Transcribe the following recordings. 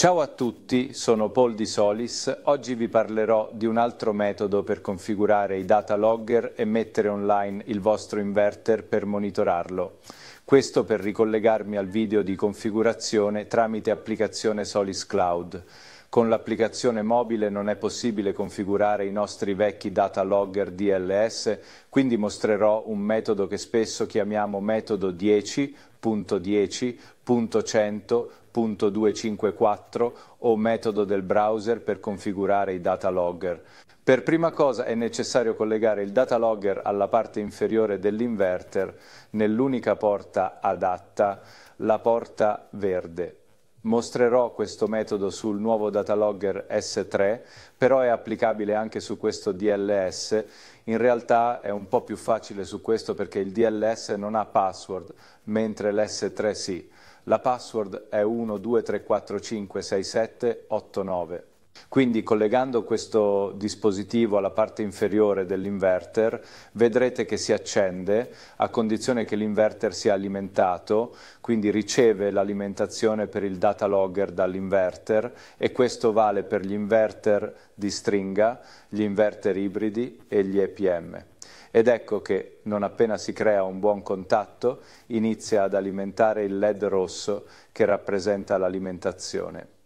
Ciao a tutti, sono Paul Di Solis. Oggi vi parlerò di un altro metodo per configurare i data logger e mettere online il vostro inverter per monitorarlo. Questo per ricollegarmi al video di configurazione tramite applicazione Solis Cloud. Con l'applicazione mobile non è possibile configurare i nostri vecchi data logger DLS, quindi mostrerò un metodo che spesso chiamiamo metodo 10.10.100.254 o metodo del browser per configurare i data logger. Per prima cosa è necessario collegare il data logger alla parte inferiore dell'inverter nell'unica porta adatta, la porta verde. Mostrerò questo metodo sul nuovo datalogger S3, però è applicabile anche su questo DLS. In realtà è un po' più facile su questo perché il DLS non ha password, mentre l'S3 sì. La password è 1234567891. Quindi collegando questo dispositivo alla parte inferiore dell'inverter vedrete che si accende a condizione che l'inverter sia alimentato, quindi riceve l'alimentazione per il data logger dall'inverter e questo vale per gli inverter di stringa, gli inverter ibridi e gli EPM. Ed ecco che non appena si crea un buon contatto inizia ad alimentare il LED rosso che rappresenta l'alimentazione.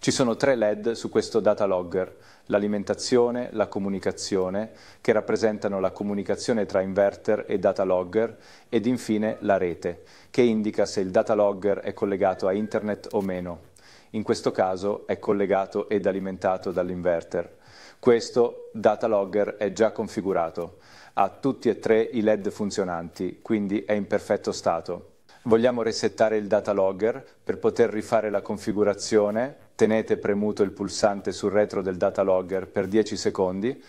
Ci sono tre LED su questo data logger, l'alimentazione, la comunicazione, che rappresentano la comunicazione tra inverter e data logger, ed infine la rete, che indica se il data logger è collegato a internet o meno. In questo caso è collegato ed alimentato dall'inverter. Questo data logger è già configurato, ha tutti e tre i LED funzionanti, quindi è in perfetto stato. Vogliamo resettare il data logger per poter rifare la configurazione. Tenete premuto il pulsante sul retro del data logger per 10 secondi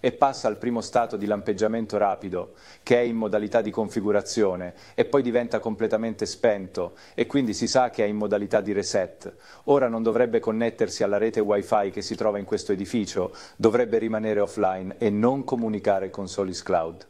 e passa al primo stato di lampeggiamento rapido, che è in modalità di configurazione, e poi diventa completamente spento, e quindi si sa che è in modalità di reset. Ora non dovrebbe connettersi alla rete wifi che si trova in questo edificio, dovrebbe rimanere offline e non comunicare con Solis Cloud.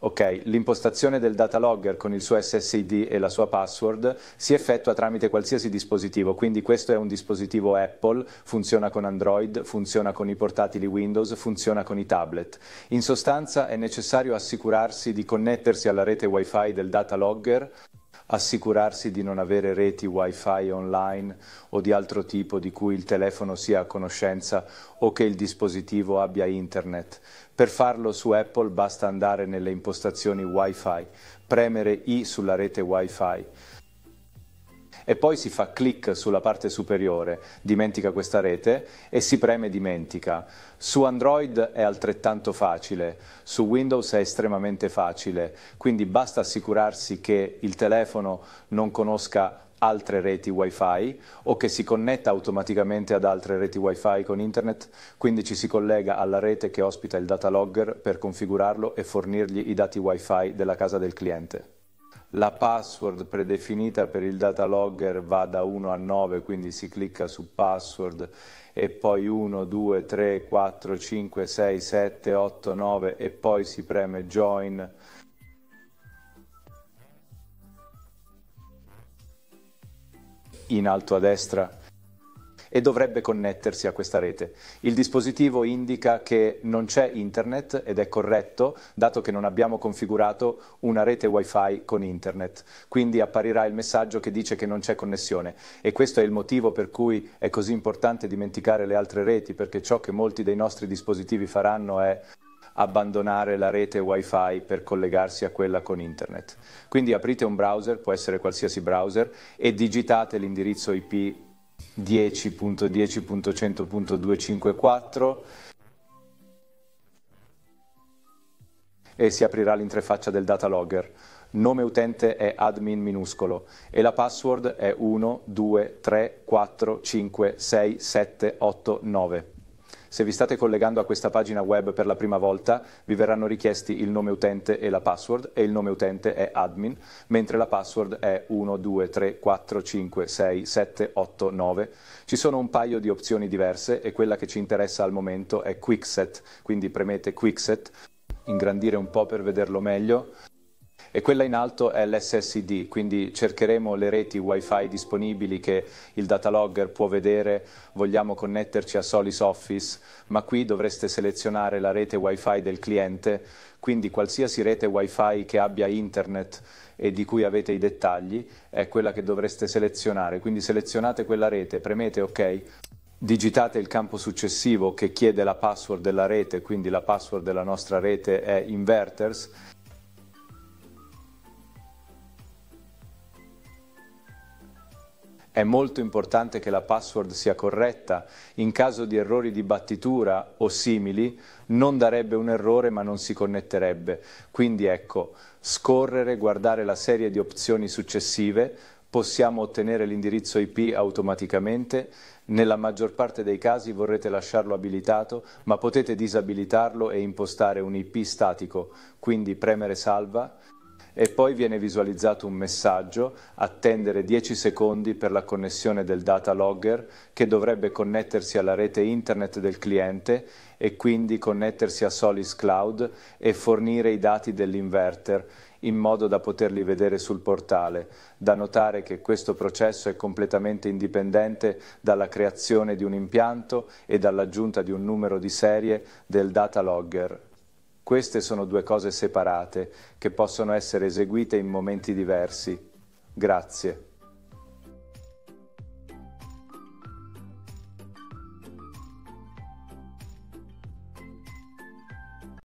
Ok, l'impostazione del data logger con il suo SSID e la sua password si effettua tramite qualsiasi dispositivo, quindi questo è un dispositivo Apple, funziona con Android, funziona con i portatili Windows, funziona con i tablet. In sostanza è necessario assicurarsi di connettersi alla rete Wi-Fi del data logger assicurarsi di non avere reti wifi online o di altro tipo di cui il telefono sia a conoscenza o che il dispositivo abbia internet. Per farlo su Apple basta andare nelle impostazioni wifi, premere I sulla rete wifi e poi si fa clic sulla parte superiore, dimentica questa rete e si preme dimentica. Su Android è altrettanto facile, su Windows è estremamente facile, quindi basta assicurarsi che il telefono non conosca altre reti wifi o che si connetta automaticamente ad altre reti wifi con internet, quindi ci si collega alla rete che ospita il data logger per configurarlo e fornirgli i dati wifi della casa del cliente la password predefinita per il data logger va da 1 a 9, quindi si clicca su password e poi 1, 2, 3, 4, 5, 6, 7, 8, 9 e poi si preme join. In alto a destra e dovrebbe connettersi a questa rete. Il dispositivo indica che non c'è internet ed è corretto, dato che non abbiamo configurato una rete wifi con internet. Quindi apparirà il messaggio che dice che non c'è connessione e questo è il motivo per cui è così importante dimenticare le altre reti, perché ciò che molti dei nostri dispositivi faranno è abbandonare la rete wifi per collegarsi a quella con internet. Quindi aprite un browser, può essere qualsiasi browser, e digitate l'indirizzo IP 10.10.100.254 e si aprirà l'interfaccia del data logger. Nome utente è admin minuscolo e la password è 1, 2, 3, 4, 5, 6, 7, 8, 9. Se vi state collegando a questa pagina web per la prima volta, vi verranno richiesti il nome utente e la password e il nome utente è admin, mentre la password è 12345678. Ci sono un paio di opzioni diverse e quella che ci interessa al momento è quickset, quindi premete quickset, ingrandire un po' per vederlo meglio e quella in alto è l'SSD, quindi cercheremo le reti Wi-Fi disponibili che il data logger può vedere, vogliamo connetterci a Solis Office, ma qui dovreste selezionare la rete Wi-Fi del cliente, quindi qualsiasi rete Wi-Fi che abbia internet e di cui avete i dettagli è quella che dovreste selezionare, quindi selezionate quella rete, premete ok. Digitate il campo successivo che chiede la password della rete, quindi la password della nostra rete è inverters È molto importante che la password sia corretta. In caso di errori di battitura o simili, non darebbe un errore ma non si connetterebbe. Quindi ecco, scorrere, guardare la serie di opzioni successive, possiamo ottenere l'indirizzo IP automaticamente. Nella maggior parte dei casi vorrete lasciarlo abilitato, ma potete disabilitarlo e impostare un IP statico, quindi premere salva e poi viene visualizzato un messaggio, attendere 10 secondi per la connessione del data logger che dovrebbe connettersi alla rete internet del cliente e quindi connettersi a Solis Cloud e fornire i dati dell'inverter in modo da poterli vedere sul portale. Da notare che questo processo è completamente indipendente dalla creazione di un impianto e dall'aggiunta di un numero di serie del data logger queste sono due cose separate che possono essere eseguite in momenti diversi. Grazie.